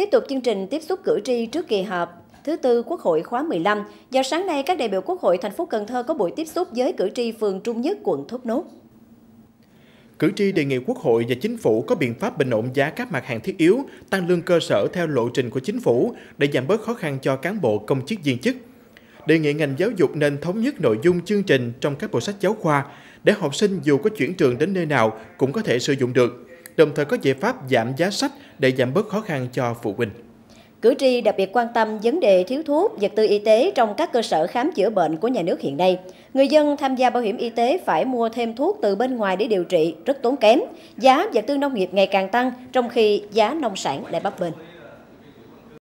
Tiếp tục chương trình tiếp xúc cử tri trước kỳ họp thứ tư Quốc hội khóa 15, vào sáng nay các đại biểu Quốc hội thành phố Cần Thơ có buổi tiếp xúc với cử tri phường Trung Nhất, quận Thốt Nốt. Cử tri đề nghị Quốc hội và Chính phủ có biện pháp bình ổn giá các mặt hàng thiết yếu, tăng lương cơ sở theo lộ trình của Chính phủ để giảm bớt khó khăn cho cán bộ công chức viên chức. Đề nghị ngành giáo dục nên thống nhất nội dung chương trình trong các bộ sách giáo khoa để học sinh dù có chuyển trường đến nơi nào cũng có thể sử dụng được đồng thời có giải pháp giảm giá sách để giảm bớt khó khăn cho phụ huynh. Cử tri đặc biệt quan tâm vấn đề thiếu thuốc, vật tư y tế trong các cơ sở khám chữa bệnh của nhà nước hiện nay. Người dân tham gia bảo hiểm y tế phải mua thêm thuốc từ bên ngoài để điều trị, rất tốn kém. Giá vật tư nông nghiệp ngày càng tăng, trong khi giá nông sản lại bấp bênh.